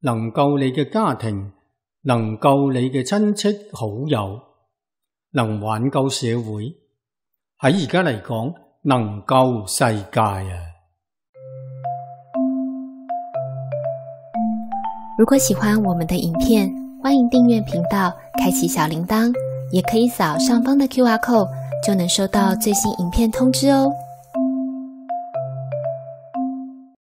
能够你嘅家庭，能够你嘅亲戚好友，能挽救社会。喺而家嚟讲，能够世界啊！如果喜欢我们的影片，欢迎订阅频道，开启小铃铛，也可以扫上方的 Q R code，就能收到最新影片通知哦。